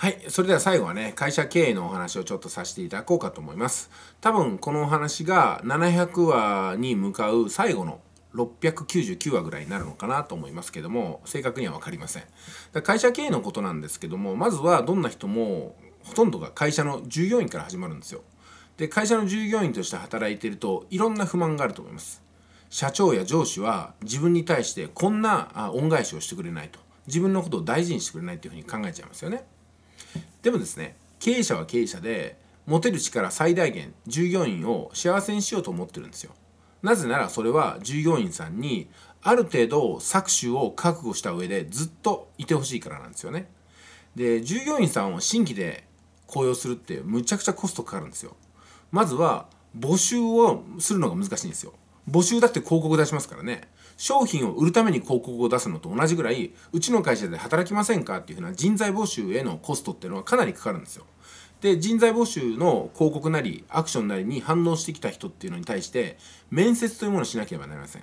はい。それでは最後はね、会社経営のお話をちょっとさせていただこうかと思います。多分このお話が700話に向かう最後の699話ぐらいになるのかなと思いますけども、正確にはわかりません。会社経営のことなんですけども、まずはどんな人もほとんどが会社の従業員から始まるんですよ。で、会社の従業員として働いてるといろんな不満があると思います。社長や上司は自分に対してこんな恩返しをしてくれないと。自分のことを大事にしてくれないっていうふうに考えちゃいますよね。でもですね経営者は経営者で持てる力最大限従業員を幸せにしようと思ってるんですよなぜならそれは従業員さんにある程度搾取を覚悟した上でずっといてほしいからなんですよねで従業員さんを新規で雇用するってむちゃくちゃコストかかるんですよまずは募集をするのが難しいんですよ募集だって広告出しますからね。商品を売るために広告を出すのと同じぐらい、うちの会社で働きませんかっていうふうな人材募集へのコストっていうのはかなりかかるんですよ。で、人材募集の広告なり、アクションなりに反応してきた人っていうのに対して、面接というものをしなければなりません。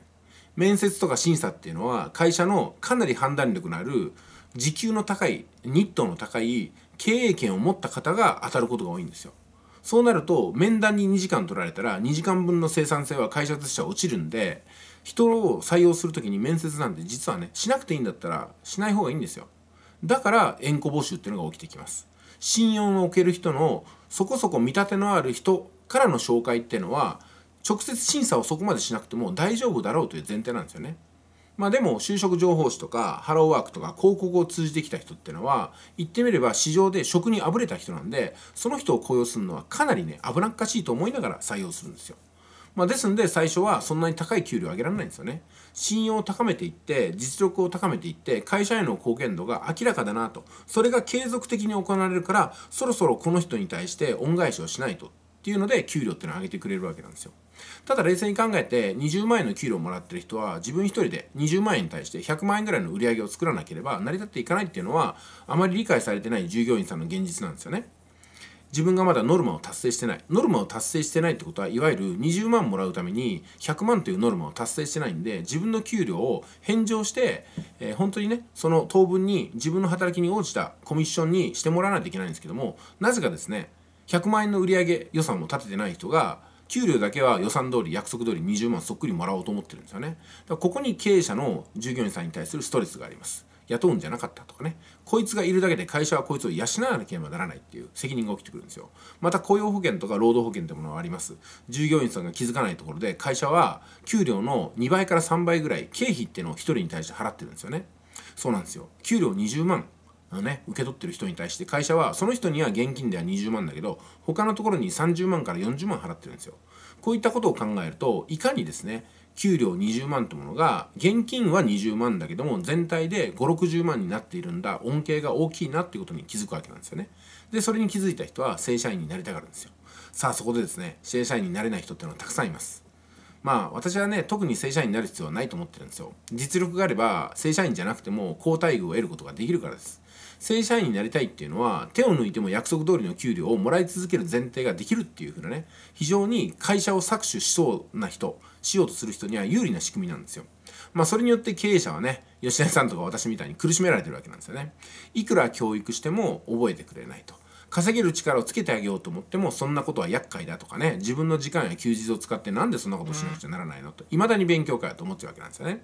面接とか審査っていうのは、会社のかなり判断力のある、時給の高い、ニットの高い、経営権を持った方が当たることが多いんですよ。そうなると面談に2時間取られたら2時間分の生産性は会社としては落ちるんで人を採用する時に面接なんて実はねしなくていいんだったらしない方がいいんですよだから援護募集っていうのが起きてきます信用の置ける人のそこそこ見立てのある人からの紹介っていうのは直接審査をそこまでしなくても大丈夫だろうという前提なんですよねまあでも就職情報誌とかハローワークとか広告を通じてきた人ってのは言ってみれば市場で職にあぶれた人なんでその人を雇用するのはかなりね危なっかしいと思いながら採用するんですよ。まあ、ですんで最初はそんなに高い給料上げられないんですよね。信用を高めていって実力を高めていって会社への貢献度が明らかだなとそれが継続的に行われるからそろそろこの人に対して恩返しをしないとっていうので給料ってのを上げてくれるわけなんですよただ冷静に考えて20万円の給料をもらってる人は自分一人で20万円に対して100万円ぐらいの売り上げを作らなければ成り立っていかないっていうのはあまり理解されてない従業員さんの現実なんですよね自分がまだノルマを達成してないノルマを達成してないってことはいわゆる20万もらうために100万というノルマを達成してないんで自分の給料を返上して、えー、本当にねその当分に自分の働きに応じたコミッションにしてもらわないといけないんですけどもなぜかですね100万円の売上予算も立ててない人が給料だけは予算通り約束通り20万そっくりもらおうと思ってるんですよねだここに経営者の従業員さんに対するストレスがあります雇うんじゃなかったとかねこいつがいるだけで会社はこいつを養わなければならないっていう責任が起きてくるんですよまた雇用保険とか労働保険ってものはあります従業員さんが気づかないところで会社は給料の2倍から3倍ぐらい経費っていうのを1人に対して払ってるんですよねそうなんですよ給料20万あのね、受け取ってる人に対して会社はその人には現金では20万だけど他のところに30万から40万払ってるんですよ。こういったことを考えるといかにですね給料20万というものが現金は20万だけども全体で560万になっているんだ恩恵が大きいなっていうことに気づくわけなんですよね。でそれに気づいた人は正社員になりたがるんですよ。さあそこでですね正社員になれない人っていうのはたくさんいます。まあ私はね特に正社員になる必要はないと思ってるんですよ。実力があれば正社員じゃなくても好待遇を得ることができるからです。正社員になりたいっていうのは手を抜いても約束通りの給料をもらい続ける前提ができるっていう風なね非常に会社を搾取しそうな人しようとする人には有利な仕組みなんですよ。まあ、それによって経営者はね、吉田さんとか私みたいに苦しめられてるわけなんですよね。いくら教育しても覚えてくれないと。稼げる力をつけてあげようと思っても、そんなことは厄介だとかね、自分の時間や休日を使ってなんでそんなことしなくちゃならないのと、いまだに勉強会だと思ってるわけなんですよね。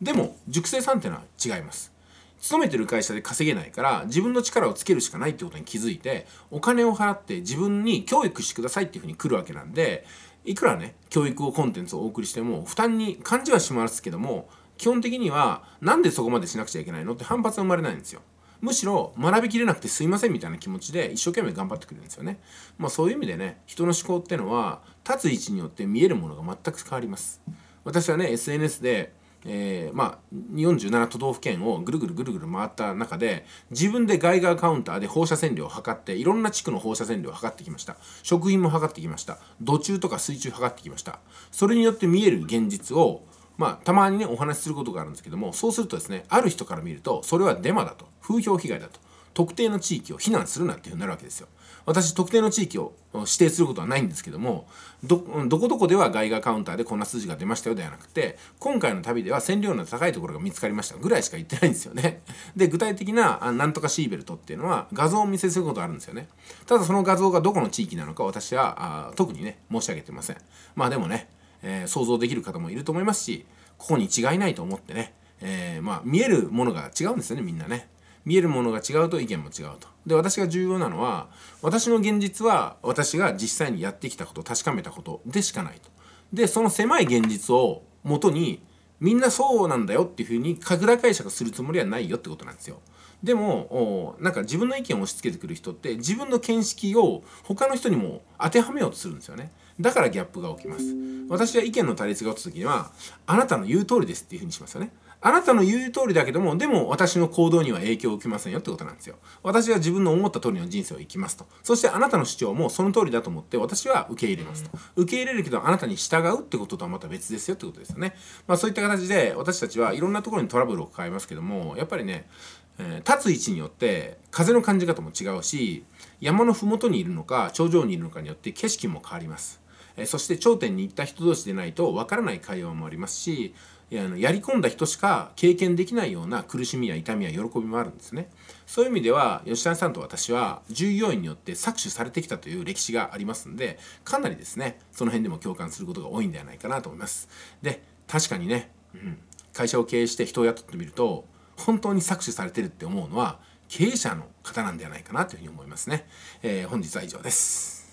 でも、塾生さんってのは違います。勤めてる会社で稼げないから自分の力をつけるしかないってことに気づいてお金を払って自分に教育してくださいっていうふうに来るわけなんでいくらね教育をコンテンツをお送りしても負担に感じはしますけども基本的にはなんでそこまでしなくちゃいけないのって反発は生まれないんですよ。むしろ学びきれなくてすいませんみたいな気持ちで一生懸命頑張ってくるんですよね。まあそういう意味でね人の思考ってのは立つ位置によって見えるものが全く変わります。私はね SNS でえー、まあ、47都道府県をぐるぐるぐるぐる回った中で自分でガイガーカウンターで放射線量を測っていろんな地区の放射線量を測ってきました食品も測ってきました土中とか水中測ってきましたそれによって見える現実をまあ、たまにねお話しすることがあるんですけどもそうするとですねある人から見るとそれはデマだと風評被害だと特定の地域を非難するなっていうふうになるわけですよ。私特定の地域を指定することはないんですけどもどこどこでは外貨カウンターでこんな数字が出ましたよではなくて今回の旅では線量の高いところが見つかりましたぐらいしか言ってないんですよね。で具体的ななんとかシーベルトっていうのは画像を見せすることあるんですよね。ただその画像がどこの地域なのか私はあ特にね申し上げてません。まあでもね、えー、想像できる方もいると思いますしここに違いないと思ってね、えー、まあ見えるものが違うんですよねみんなね。見えるものが違うと意見も違うと。で私が重要なのは私の現実は私が実際にやってきたこと確かめたことでしかないと。でその狭い現実をもとにみんなそうなんだよっていうふうに拡大解釈するつもりはないよってことなんですよ。でもなんか自分の意見を押し付けてくる人って自分の見識を他の人にも当てはめようとするんですよね。だからギャップが起きます。私は意見の対立が起きた時にはあなたの言う通りですっていうふうにしますよね。あなたの言う通りだけども、でも私の行動には影響を受けませんよってことなんですよ。私は自分の思った通りの人生を生きますと。そしてあなたの主張もその通りだと思って私は受け入れますと。受け入れるけどあなたに従うってこととはまた別ですよってことですよね。まあそういった形で私たちはいろんなところにトラブルを抱えますけども、やっぱりね、えー、立つ位置によって風の感じ方も違うし、山の麓にいるのか頂上にいるのかによって景色も変わります。えそして頂点に行った人同士でないとわからない会話もありますしあのやり込んだ人しか経験できないような苦しみや痛みや喜びもあるんですねそういう意味では吉田さんと私は従業員によって搾取されてきたという歴史がありますんでかなりですねその辺でも共感することが多いんではないかなと思いますで確かにね、うん、会社を経営して人を雇ってみると本当に搾取されてるって思うのは経営者の方なんではないかなというふうに思いますね、えー、本日は以上です